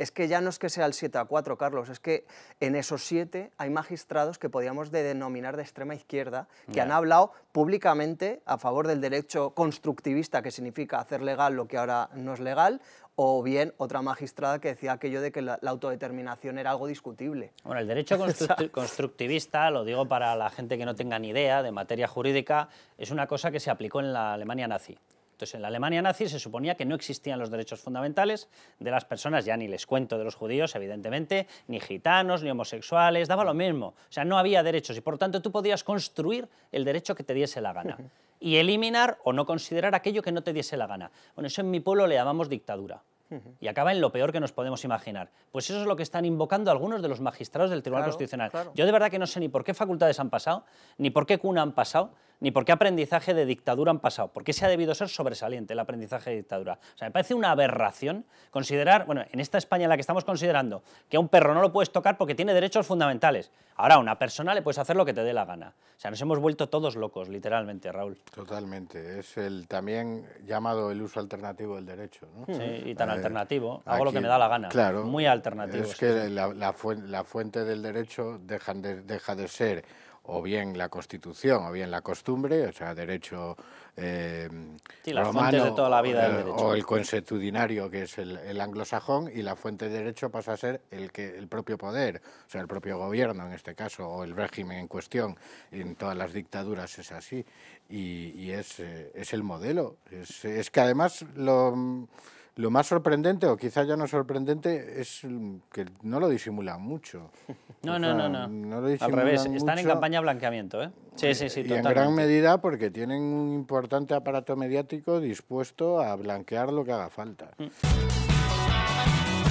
Es que ya no es que sea el 7 a 4, Carlos, es que en esos 7 hay magistrados que podíamos denominar de extrema izquierda, que han hablado públicamente a favor del derecho constructivista, que significa hacer legal lo que ahora no es legal, o bien otra magistrada que decía aquello de que la, autodeterminación era algo discutible. Bueno, el derecho constructivista, lo digo para la gente que no tenga ni idea de materia jurídica, es una cosa que se aplicó en la Alemania nazi. Entonces, en la Alemania nazi se suponía que no existían los derechos fundamentales de las personas, ya ni les cuento de los judíos, evidentemente, ni gitanos, ni homosexuales, daba lo mismo. O sea, no había derechos y por lo tanto tú podías construir el derecho que te diese la gana. Y eliminar o no considerar aquello que no te diese la gana. Bueno, eso en mi pueblo le llamamos dictadura y acaba en lo peor que nos podemos imaginar. Pues eso es lo que están invocando algunos de los magistrados del Tribunal Constitucional. Yo de verdad que no sé ni por qué facultades han pasado, ni por qué cuna han pasado, ni por qué aprendizaje de dictadura han pasado, ¿Por qué se ha debido ser sobresaliente el aprendizaje de dictadura. O sea, me parece una aberración considerar, bueno, en esta España en la que estamos considerando que a un perro no lo puedes tocar porque tiene derechos fundamentales, ahora a una persona le puedes hacer lo que te dé la gana. O sea, nos hemos vuelto todos locos, literalmente, Raúl. Totalmente, es el también llamado el uso alternativo del derecho. ¿no? Sí, y tan alternativo, hago lo que me da la gana. Claro. Muy alternativo. Es que la, fuente, del derecho deja de ser o bien la Constitución o bien la costumbre, o sea, derecho eh, romano de toda la vida eh, derecho. o el consuetudinario, que es el, anglosajón, y la fuente de derecho pasa a ser el, que, el propio poder, o sea, el propio gobierno en este caso, o el régimen en cuestión. En todas las dictaduras es así y, eh, es, el modelo. es que además lo lo más sorprendente, o quizá ya no sorprendente, es que no lo disimulan mucho. No, no, no, no. Al revés, están en campaña de blanqueamiento. ¿eh? Sí, sí, sí, y en gran medida porque tienen un importante aparato mediático dispuesto a blanquear lo que haga falta. Mm.